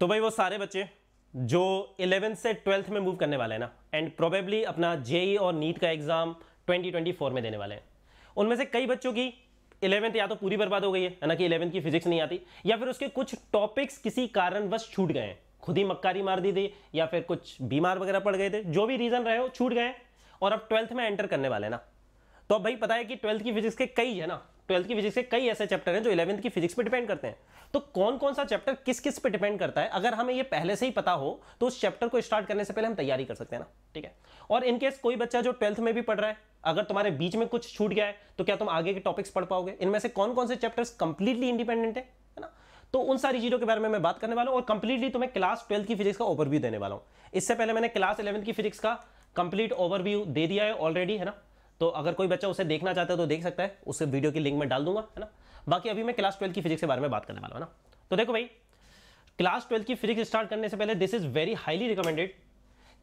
तो भाई वो सारे बच्चे जो इलेवेंथ से ट्वेल्थ में मूव करने वाले हैं ना एंड प्रोबेबली अपना जेई e और नीट का एग्ज़ाम 2024 में देने वाले हैं उनमें से कई बच्चों की इलेवंथ या तो पूरी बर्बाद हो गई है ना कि इलेवंथ की फिजिक्स नहीं आती या फिर उसके कुछ टॉपिक्स किसी कारणवश छूट गए हैं खुद ही मक्कारी मार दी थी या फिर कुछ बीमार वगैरह पड़ गए थे जो भी रीज़न रहे हो छूट गए और अब ट्वेल्थ में एंटर करने वाले ना तो अब भाई पता है कि ट्वेल्थ की फिजिक्स के कई है ना ट्वेल्थ की फिजिक्स के कई ऐसे चैप्टर हैं जो इलेवंथ की फिजिक्स पे डिपेंड करते हैं तो कौन कौन सा चैप्टर किस किस पे डिपेंड करता है अगर हमें ये पहले से ही पता हो तो उस चैप्टर को स्टार्ट करने से पहले हम तैयारी कर सकते हैं ना ठीक है और इनकेस कोई बच्चा जो ट्वेल्थ में भी पढ़ रहा है अगर तुम्हारे बीच में कुछ छूट गया है तो क्या तुम आगे के टॉपिक्स पढ़ पाओगे इनमें से कौन कौन से चैप्टर्स कंप्लीटली इंडिपेंडेंट है ना तो उन सारी चीज़ों के बारे में मैं बात करने वाला हूँ और कंप्लीटली तुम्हें क्लास ट्वेल्थ की फिजिक्स का ओवरव्यू देने वाला हूँ इससे पहले मैंने क्लास इलेवंथ की फिजिक्स का कंप्लीट ओवरव्यू दे दिया है ऑलरेडी है ना तो अगर कोई बच्चा उसे देखना चाहता है तो देख सकता है उस वीडियो की लिंक में डाल दूंगा है ना बाकी अभी मैं क्लास ट्वेल्व की फिजिक्स के बारे में बात करने वाला हूँ ना तो देखो भाई क्लास ट्वेल्व की फिजिक्स स्टार्ट करने से पहले this is very highly recommended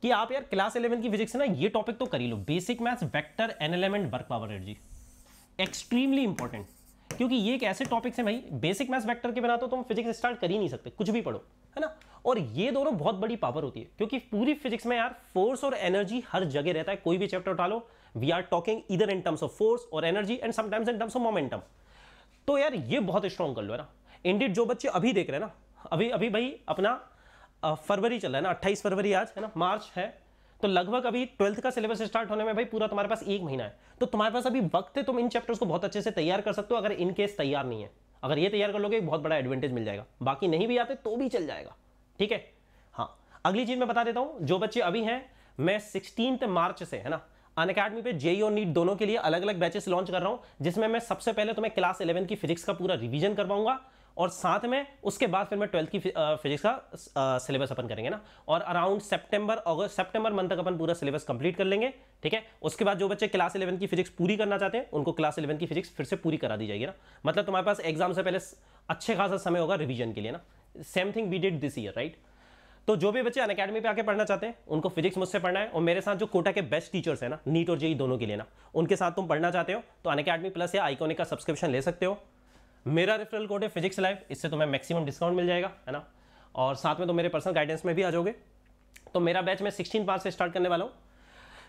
कि आप यार क्लास इलेवन की फिजिक्स ना ये टॉपिक तो करी लो basic maths vector N LM work power energy extremely important क्योंकि ये एक ऐसे टॉपिक्स है भाई बेसिक मैथ्स वेक्टर के बिना तो तुम फिजिक्स स्टार्ट कर ही नहीं सकते कुछ भी पढ़ो है ना और ये दोनों बहुत बड़ी पावर होती है क्योंकि पूरी फिजिक्स में यार फोर्स और एनर्जी हर जगह रहता है कोई भी चैप्टर उठा लो वी आर टॉकिंग इधर इन टर्म्स ऑफ फोर्स और energy and sometimes in terms of momentum तो यार ये बहुत स्ट्रॉन्ग कर लो है ना इंडिट जो बच्चे अभी देख रहे हैं ना अभी अभी भाई अपना फरवरी चल रहा है ना अट्ठाईस फरवरी आज है ना मार्च है तो लगभग अभी ट्वेल्थ का सिलेबस स्टार्ट होने में भाई पूरा तुम्हारे पास एक महीना है तो तुम्हारे पास अभी वक्त है तुम इन चैप्टर्स को बहुत अच्छे से तैयार कर सकते हो अगर इन केस तैयार नहीं है अगर ये तैयार कर लोगे बहुत बड़ा एडवांटेज मिल जाएगा बाकी नहीं भी आते तो भी चल जाएगा ठीक है हाँ अगली चीज मैं बता देता हूँ जो बच्चे अभी हैं मैं सिक्सटीन मार्च से है ना अन अकेडमी पे जेई e और नीट दोनों के लिए अलग अलग बैचेस लॉन्च कर रहा हूँ जिसमें मैं सबसे पहले तुम्हें क्लास इलेवन की फिजिक्स का पूरा रिविजन करवाऊंगा और साथ में उसके बाद फिर मैं ट्वेल्थ की फिजिक्स का सिलेबस अपन करेंगे ना और अराउंड सितंबर अगस्त सितंबर मंथ तक अपन पूरा सिलेबस कंप्लीट कर लेंगे ठीक है उसके बाद जो बच्चे क्लास इलेवन की फिजिक्स पूरी करना चाहते हैं उनको क्लास इलेवन की फिजिक्स फिर से पूरी करा दी जाएगी ना मतलब तुम्हारे पास एग्जाम से पहले अच्छे खासा समय होगा रिविजन के लिए ना same thing we did this year right तो जो भी बच्चे अन अकेडमी पे आके पढ़ना चाहते हैं उनको फिजिक्स मुझसे पढ़ना है और मेरे साथ जो कोटा के बेस्ट टीचर्स हैं ना नीट और जेई दोनों के लिए ना उनके साथ तुम पढ़ना चाहते हो तो अन अकेडमी प्लस या आइकोनिक का सब्सक्रिप्शन ले सकते हो मेरा रेफरल कोड है फिजिक्स लाइव इससे तुम्हें मैक्सिमम डिस्काउंट मिल जाएगा है ना और साथ में तो मेरे पर्सनल गाइडेंस में भी आ जाओगे तो मेरा बैच मैं सिक्सटीन पास से स्टार्ट करने वाला हूँ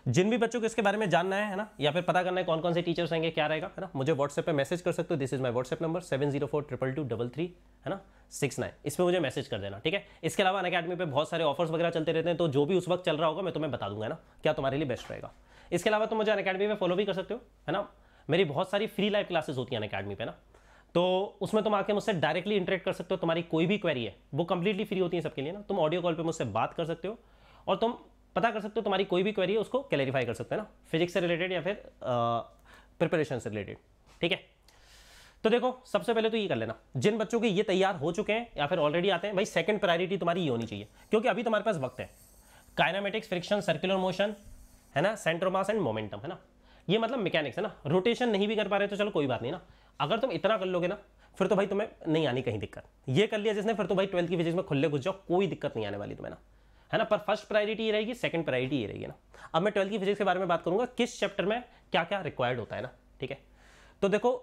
जिन भी बच्चों को इसके बारे में जानना है ना या फिर पता करना है कौन कौन से टीचर्स आएंगे क्या रहेगा है ना मुझे व्हाट्सएप पे मैसेज कर सकते हो this is my WhatsApp number seven zero four triple two double three है ना सिक्स नाइन इस पर मुझे मैसेज कर देना ठीक है इसके अलावा अन अकेडमी पर बहुत सारे ऑफर्स वगैरह चलते रहते हैं तो जो भी उस वक्त चल रहा होगा मैं तुम्हें बता दूंगा ना क्या तुम्हारे लिए बेस्ट रहेगा इसके अलावा तुम मुझे अन अकेडमी में फॉलो भी कर सकते हो है ना मेरी बहुत सारी फ्री लाइव क्लासेस होती हैं अन अकेडमी पर ना तो उसमें तुम आके मुझसे डायरेक्टली इंटरेक्ट कर सकते हो तुम्हारी कोई भी क्वेरी है वो कंप्लीटली फ्री होती है सबके लिए ना तुम ऑडियो कॉल पे मुझसे बात कर सकते हो और तुम पता कर सकते हो तुम्हारी कोई भी क्वेरी है उसको क्लैरिफाई कर सकते हैं ना फिजिक्स से रिलेटेड या फिर प्रिपरेशन से रिलेटेड ठीक है तो देखो सबसे पहले तो ये कर लेना जिन बच्चों के ये तैयार हो चुके हैं या फिर ऑलरेडी आते हैं भाई सेकंड प्रायोरिटी तुम्हारी ये होनी चाहिए क्योंकि अभी तुम्हारे पास वक्त है काइनामेटिक्स फ्रिक्शन सर्कुलर मोशन है ना सेंट्रोमास एंड मोमेंटम है ना ये मतलब मैकेनिक्स है ना रोटेशन नहीं भी कर पा रहे तो चलो कोई बात नहीं ना अगर तुम इतना कर लोगे ना फिर तो भाई तुम्हें नहीं आनी कहीं दिक्कत ये कर लिया जिसने फिर तो भाई ट्वेल्थ की फिजिक्स में खुले घुस जाओ कोई दिक्कत नहीं आने वाली तुम्हें ना है ना पर फर्स्ट प्रायोरिटी ये रहेगी सेकंड प्रायोरिटी ये रहेगी ना अब मैं ट्वेल्थ की फिजिक्स के बारे में बात करूंगा किस चैप्टर में क्या क्या रिक्वायर्ड होता है ना ठीक है तो देखो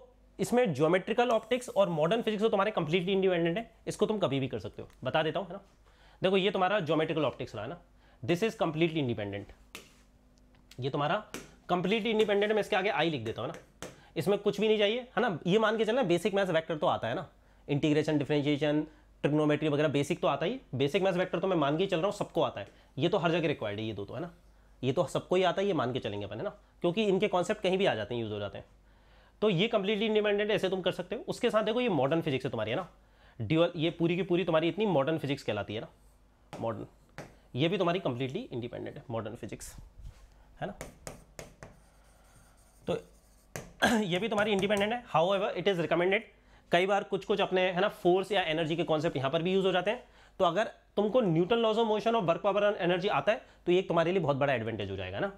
इसमें ज्योमेट्रिकल ऑप्टिक्स और मॉडर्न फिजिक्स तो तुम्हारे कंप्लीटली इंडिपेंडेंट है इसको तुम कभी भी कर सकते हो बता देता हूँ है ना देखो ये तुम्हारा ज्योमेट्रिकल ऑप्टिक्स रहा है ना दिस इज कंप्लीटली इंडिपेंडेंट ये तुम्हारा कंप्लीटली इंडिपेंडेंट मैं इसके आगे आई लिख देता हूँ ना इसमें कुछ भी नहीं चाहिए है ना ये मान के चलना बेसिक मैथ्स वैक्टर तो आता है ना इंटीग्रेशन डिफ्रेंशिएशन ट्रिग्नोमेट्री वगैरह बेसिक तो आता ही बेसिक मैथ वैक्टर तो मैं मान के चल रहा हूँ सबको आता है ये तो हर जगह रिक्वायर्ड है ये दो तो है ना ये तो सबको ही आता है ये मान के चलेंगे अपने ना क्योंकि इनके कॉन्सेप्ट कहीं भी आ जाते हैं यूज़ हो जाते हैं तो ये कंप्लीटली इंडिपेंडेंट ऐसे तुम कर सकते हो उसके साथ देखो ये मॉडर्न फिजिक्स है तुम्हारी है ना ड्यूअल ये पूरी की पूरी तुम्हारी इतनी मॉडर्न फिजिक्स कहलाती है ना मॉडर्न ये भी तुम्हारी कंप्लीटली इंडिपेंडेंट है मॉडर्न फिजिक्स है ना तो ये भी तुम्हारी इंडिपेंडेंट है however it is recommended कई बार कुछ कुछ अपने है ना फोर्स या एनर्जी के कॉन्सेप्ट यहाँ पर भी यूज हो जाते हैं तो अगर तुमको न्यूटन लॉज ऑफ मोशन और वर्क पावर एनर्जी आता है तो ये तुम्हारे लिए बहुत बड़ा एडवांटेज हो जाएगा ना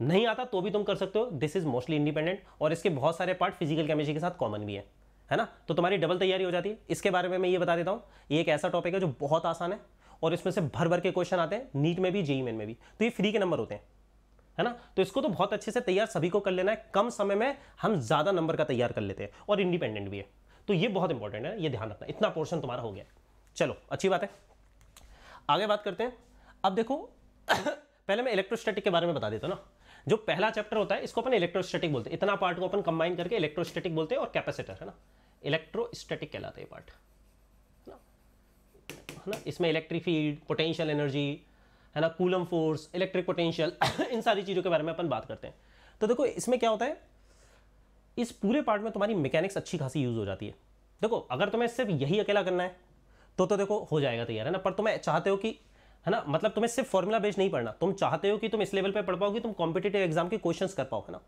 नहीं आता तो भी तुम कर सकते हो दिस इज मोस्टली इंडिपेंडेंट और इसके बहुत सारे पार्ट फिजिकल केमिस्ट्री के साथ कॉमन भी है है ना तो तुम्हारी डबल तैयारी हो जाती है इसके बारे में मैं ये बता देता हूँ ये एक ऐसा टॉपिक है जो बहुत आसान है और इसमें से भर भर के क्वेश्चन आते हैं नीट में भी जेई मेन में भी तो ये फ्री के नंबर होते हैं है ना तो इसको तो बहुत अच्छे से तैयार सभी को कर लेना है कम समय में हम ज़्यादा नंबर का तैयार कर लेते हैं और इंडिपेंडेंट भी है तो ये बहुत इंपॉर्टेंट है ये ध्यान रखना इतना पोर्शन तुम्हारा हो गया चलो अच्छी बात है आगे बात करते हैं अब देखो पहले मैं इलेक्ट्रोस्टैटिक के बारे में बता देता हूँ ना जो पहला चैप्टर होता है इसको अपन इलेक्ट्रोस्टैटिक बोलते हैं इतना पार्ट को अपन कंबाइन करके इलेक्ट्रोस्टैटिक बोलते हैं और कैपेसिटर है ना इलेक्ट्रोस्टैटिक कहलाता है ये पार्ट है ना इसमें इलेक्ट्रिक फील्ड पोटेंशियल एनर्जी है ना कूलम फोर्स इलेक्ट्रिक पोटेंशियल इन सारी चीज़ों के बारे में अपन बात करते हैं तो देखो इसमें क्या होता है इस पूरे पार्ट में तुम्हारी मैकेनिक्स अच्छी खासी यूज़ हो जाती है देखो अगर तुम्हें सिर्फ यही अकेला करना है तो तो देखो हो जाएगा तैयार है ना पर तुम्हें चाहते हो कि है ना मतलब तुम्हें सिर्फ फॉर्मूला बेस्ड नहीं पढ़ना तुम चाहते हो कि तुम इस लेवल पर पढ़ पाओगे तुम कॉम्पिटेटिव एग्जाम के क्वेश्चन कर पाओगे ना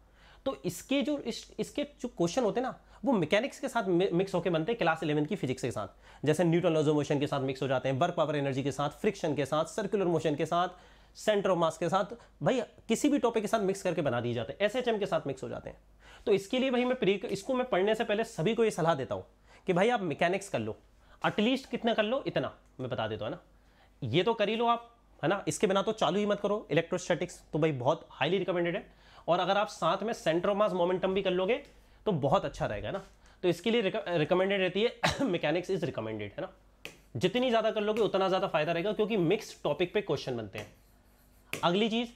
तो इसके जो इस, इसके जो क्वेश्चन होते ना वो मैकेनिक्स के साथ मिक्स होकर बनते हैं क्लास इलेवन की फिजिक्स के साथ जैसे न्यूटन लॉज मोशन के साथ मिक्स हो जाते हैं वर्क पावर एनर्जी के साथ फ्रिक्शन के साथ सर्कुलर मोशन के साथ सेंटर ऑफ मास के साथ भाई किसी भी टॉपिक के साथ मिक्स करके बना दिए जाते हैं एस के साथ मिक्स हो जाते हैं तो इसके लिए भाई मैं प्री इसको मैं पढ़ने से पहले सभी को ये सलाह देता हूँ कि भाई आप मैकेनिक्स कर लो एटलीस्ट कितना कर लो इतना मैं बता देता हूँ ना ये तो कर ही लो आप है ना इसके बिना तो चालू ही मत करो इलेक्ट्रोस्टैटिक्स तो भाई बहुत हाईली रिकमेंडेड है और अगर आप साथ में सेंटर मास मोमेंटम भी कर लोगे तो बहुत अच्छा रहेगा ना तो इसके लिए रिकमेंडेड रहती है मैकेनिक्स इज रिकमेंडेड है ना जितनी ज़्यादा कर लोगे उतना ज़्यादा फायदा रहेगा क्योंकि मिक्स टॉपिक पे क्वेश्चन बनते हैं अगली चीज़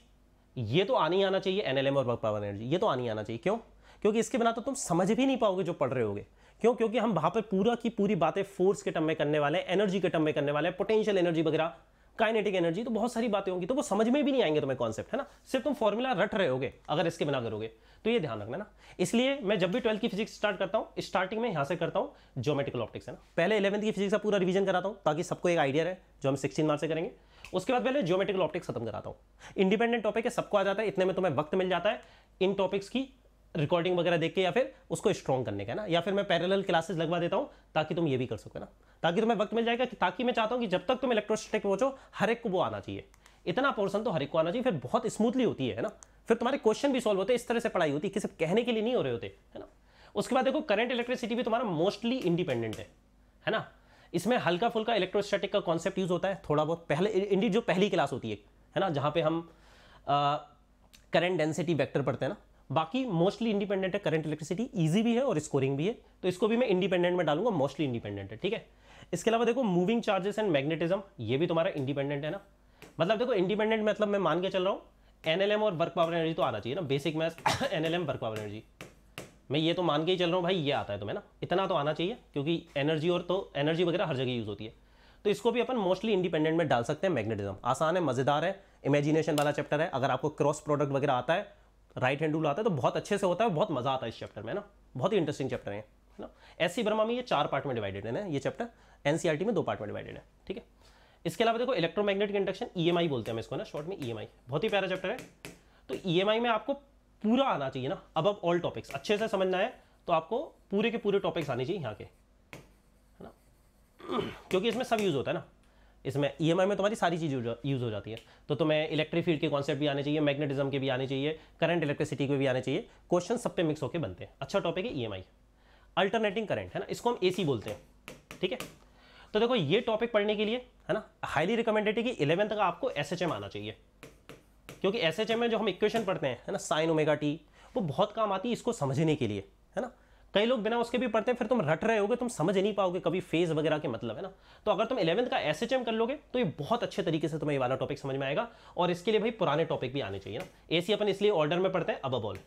ये तो आनी आना चाहिए एनएलएम और वर्क पावर एनर्जी ये तो आनी आना चाहिए क्यों क्योंकि इसके बिना तो तुम समझ भी नहीं पाओगे जो पढ़ रहे होगे क्यों क्योंकि हम वहां पर पूरा की पूरी बातें फोर्स के टम में करने वाले हैं एनर्जी के टम में करने वाले हैं पोटेंशियल एनर्जी वगैरह काइनेटिक एनर्जी तो बहुत सारी बातें होंगी तो वो समझ में भी नहीं आएंगे तुम्हें कॉन्सेप्ट है ना सिर्फ तुम फॉर्मूला रट रहे होगे अगर इसके बिना करोगे तो ये ध्यान रखना ना इसलिए मैं जब भी ट्वेल्थ की फिजिक्स स्टार्ट करता हूँ स्टार्टिंग में यहाँ से करता हूँ जोमेटिकल ऑप्टिक्स है ना पहले इलेवंथ की फिजिक्स का पूरा रिविजन कराता हूँ ताकि सबको एक आइडिया रहे जो हम सिक्सटीन मार्च से करेंगे उसके बाद पहले ज्योमेटिकल ऑप्टिक्स खत्म कराता हूँ इंडिपेंडेंट टॉपिक है सबको आ जाता है इतने में तुम्हें वक्त मिल जाता है इन टॉपिक्स की रिकॉर्डिंग वगैरह देख के या फिर उसको स्ट्रॉन्ग करने का ना या फिर मैं पैरेलल क्लासेस लगवा देता हूँ ताकि तुम ये भी कर सको ना ताकि तुम्हें वक्त मिल जाएगा कि ताकि मैं चाहता हूँ कि जब तक तुम इलेक्ट्रोस्टिक पहुंचो हर एक को वो आना चाहिए इतना पोर्सन तो हर एक को आना चाहिए फिर बहुत स्मूथली होती है ना फिर तुम्हारे क्वेश्चन भी सॉल्व होते इस तरह से पढ़ाई होती है किसी कहने के लिए नहीं हो रहे होते है ना उसके बाद देखो करंट इलेक्ट्रिसिटी भी तुम्हारा मोस्टली इंडिपेंडेंट है है ना इसमें हल्का फुल्का इलेक्ट्रोस्टैटिक का कॉन्सेप्ट यूज होता है थोड़ा बहुत पहले इंडी जो पहली क्लास होती है है ना जहाँ पे हम करंट डेंसिटी वेक्टर पढ़ते हैं ना बाकी मोस्टली इंडिपेंडेंट है करंट इलेक्ट्रिसिटी ईजी भी है और स्कोरिंग भी है तो इसको भी मैं इंडिपेंडेंट में डालूंगा मोस्टली इंडिपेंडेंट है ठीक है इसके अलावा देखो मूविंग चार्जेस एंड मैग्नेटिज्म ये भी तुम्हारा इंडिपेंडेंट है ना मतलब देखो इंडिपेंडेंट मतलब मैं मान के चल रहा हूँ एनएलएम और वर्क पावर एनर्जी तो आना चाहिए ना basic math NLM work power energy मैं ये तो मान के ही चल रहा हूँ भाई ये आता है तुम्हें ना इतना तो आना चाहिए क्योंकि एनर्जी और तो एनर्जी वगैरह हर जगह यूज़ होती है तो इसको भी अपन मोस्टली इंडिपेंडेंट में डाल सकते हैं मैग्नेटिज्म आसान है मज़ेदार है इमेजिनेशन वाला चैप्टर है अगर आपको क्रॉस प्रोडक्ट वगैरह आता है राइट हैंड रूल आता है तो बहुत अच्छे से होता है बहुत मजा आता है इस चैप्टर में ना बहुत ही इंटरेस्टिंग चैप्टर है ना एस सी वर्मा में ये चार पार्ट में डिवाइडेड है ना ये चैप्टर एनसीईआरटी e में दो पार्ट में डिवाइडेड है ठीक है इसके अलावा देखो इलेक्ट्रोमैग्नेटिक इंडक्शन ईएमआई बोलते हैं हम इसको ना शॉर्ट में ईएमआई e बहुत ही प्यारा चैप्टर है तो ईएमआई e में आपको पूरा आना चाहिए ना अब अब ऑल टॉपिक्स अच्छे से समझना है तो आपको पूरे के पूरे टॉपिक्स आने चाहिए यहाँ के है ना क्योंकि इसमें सब यूज होता है ना इसमें ई e में तुम्हारी सारी चीज़ यूज़ हो जाती है तो तुम्हें इलेक्ट्रिक फील्ड के कॉन्सेप्ट भी आने चाहिए मैग्नेटिज्म के भी आने चाहिए करंट इलेक्ट्रिसिटी के भी आने चाहिए क्वेश्चन सब पे मिक्स होकर बनते हैं अच्छा टॉपिक है ई अल्टरनेटिंग करंट है ना इसको हम ए बोलते हैं ठीक है तो देखो ये टॉपिक पढ़ने के लिए है ना हाईली रिकमेंडेड है कि इलेवन तक आपको एस आना चाहिए क्योंकि एस में जो हम इक्वेशन पढ़ते हैं है ना साइन ओमेगा टी वो बहुत काम आती है इसको समझने के लिए है ना कई लोग बिना उसके भी पढ़ते हैं फिर तुम रट रहे होगे तुम समझ नहीं पाओगे कभी फेज वगैरह के मतलब है ना तो अगर तुम इलेवंथ का एस एच एम कर लोगे तो ये बहुत अच्छे तरीके से तुम्हें ये वाला टॉपिक समझ में आएगा और इसके लिए भाई पुराने टॉपिक भी आने चाहिए ना ए सी अपन इसलिए ऑर्डर में पढ़ते हैं above all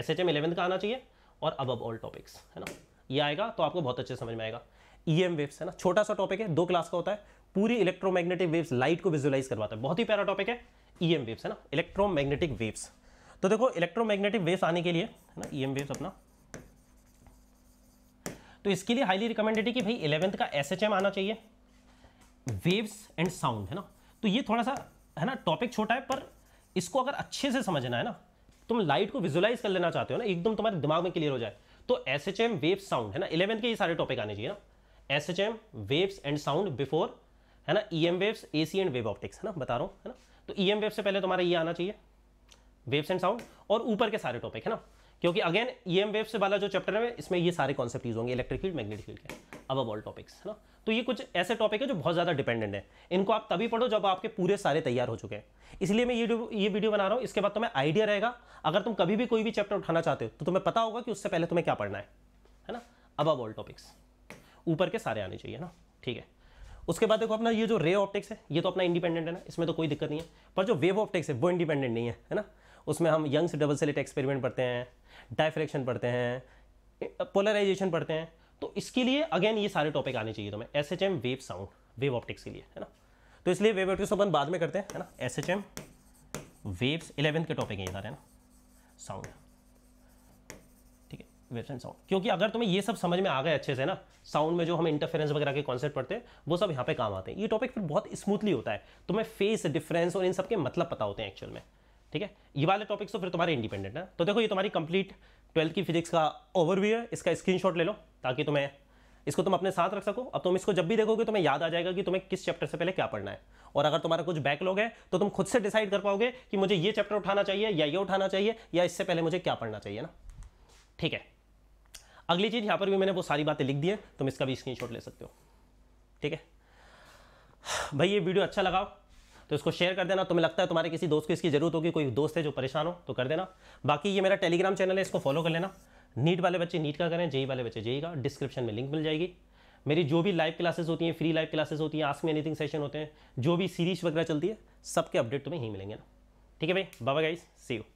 S H M eleventh का आना चाहिए और अबब ऑल टॉपिक्स है ना ये आएगा तो आपको बहुत अच्छे समझ में आएगा ई एम वेव्स है ना छोटा सा टॉपिक है दो क्लास का होता है पूरी इलेक्ट्रोमैग्नेटिक वेव्स लाइट को विजुलाइज करवाता है बहुत ही प्यारा टॉपिक है ई एम वेव्स है ना इलेक्ट्रोमैग्नेटिक वेव्स तो देखो इलेक्ट्रोमैग्नेटिक वेव्स आने के लिए है ना ई एम वेव्स अपना तो इसके लिए हाईली रिकमेंडेड है कि भाई इलेवेंथ का एस आना चाहिए वेव्स एंड साउंड है ना तो ये थोड़ा सा है ना टॉपिक छोटा है पर इसको अगर अच्छे से समझना है ना तुम लाइट को विजुलाइज कर लेना चाहते हो ना एकदम तुम्हारे दिमाग में क्लियर हो जाए तो S H M wave sound है ना इलेवंथ के ये सारे टॉपिक आने चाहिए ना S H M waves and sound before है ना E M waves A C and wave optics है ना बता रहा हूँ है ना तो ई एम वेव से पहले तुम्हारा ये आना चाहिए वेव्स एंड साउंड और ऊपर के सारे टॉपिक है ना क्योंकि अगेन ई एम वेव से वाला जो चैप्टर है इसमें ये सारे कॉन्सेप्ट यूज होंगे इलेक्ट्रिक फील्ड मैग्नेटिक फील्ड के अब ऑल टॉपिक्स है ना तो ये कुछ ऐसे टॉपिक है जो बहुत ज़्यादा डिपेंडेंट है इनको आप तभी पढ़ो जब आपके पूरे सारे तैयार हो चुके हैं इसलिए मैं ये ये वीडियो बना रहा हूँ इसके बाद तुम्हें आइडिया रहेगा अगर तुम कभी भी कोई भी चैप्टर उठाना चाहते हो तो तुम्हें पता होगा कि उससे पहले तुम्हें क्या पढ़ना है है ना अब ऑल टॉपिक्स ऊपर के सारे आने चाहिए ना ठीक है उसके बाद देखो अपना ये जो रे ऑप्टिक्स है ये तो अपना इंडिपेंडेंट है ना इसमें तो कोई दिक्कत नहीं है पर जो वेव ऑप्टिक्स है वो इंडिपेंडेंट नहीं है ना उसमें हम यंग्स डबल सेलेट एक्सपेरिमेंट पढ़ते हैं डायफ्रेक्शन पढ़ते हैं पोलराइजेशन पढ़ते हैं तो इसके लिए अगेन ये सारे टॉपिक आने चाहिए तुम्हें S H M wave sound wave optics के लिए है ना तो इसलिए वेव ऑप्टिक्स अपन बाद में करते हैं है ना S H M waves eleventh के टॉपिक हैं ये सारे है ना साउंड ठीक है वेव्स एंड साउंड क्योंकि अगर तुम्हें ये सब समझ में आ गए अच्छे से ना साउंड में जो हम इंटरफेरेंस वगैरह के कॉन्सेप्ट पढ़ते हैं वो सब यहाँ पे काम आते हैं ये टॉपिक फिर बहुत स्मूथली होता है तुम्हें फेस डिफरेंस और इन सब के मतलब पता होते हैं एक्चुअल में ठीक है ये वाले टॉपिक्स तो फिर तुम्हारे इंडिपेंडेंट है तो देखो ये तुम्हारी कंप्लीट ट्वेल्थ की फिजिक्स का ओवरव्यू है इसका स्क्रीनशॉट ले लो ताकि तुम्हें इसको तुम अपने साथ रख सको अब तुम इसको जब भी देखोगे तुम्हें याद आ जाएगा कि तुम्हें किस चैप्टर से पहले क्या पढ़ना है और अगर तुम्हारा कुछ बैकलॉग है तो तुम खुद से डिसाइड कर पाओगे कि मुझे ये चैप्टर उठाना चाहिए या ये उठाना चाहिए या इससे पहले मुझे क्या पढ़ना चाहिए ना ठीक है अगली चीज़ यहाँ पर भी मैंने वो सारी बातें लिख दी है तुम इसका भी स्क्रीनशॉट ले सकते हो ठीक है भाई ये वीडियो अच्छा लगाओ तो इसको शेयर कर देना तुम्हें लगता है तुम्हारे किसी दोस्त को इसकी जरूरत होगी कोई दोस्त है जो परेशान हो तो कर देना बाकी ये मेरा टेलीग्राम चैनल है इसको फॉलो कर लेना नीट वाले बच्चे नीट का करें जेई वाले बच्चे जेई का डिस्क्रिप्शन में लिंक मिल जाएगी मेरी जो भी लाइव क्लासेस होती हैं फ्री लाइव क्लासेस होती हैं आस्क में एनीथिंग सेशन होते हैं जो भी सीरीज वगैरह चलती है सबके अपडेट तुम्हें ही मिलेंगे ना ठीक है भाई बाबा गाइस सी यू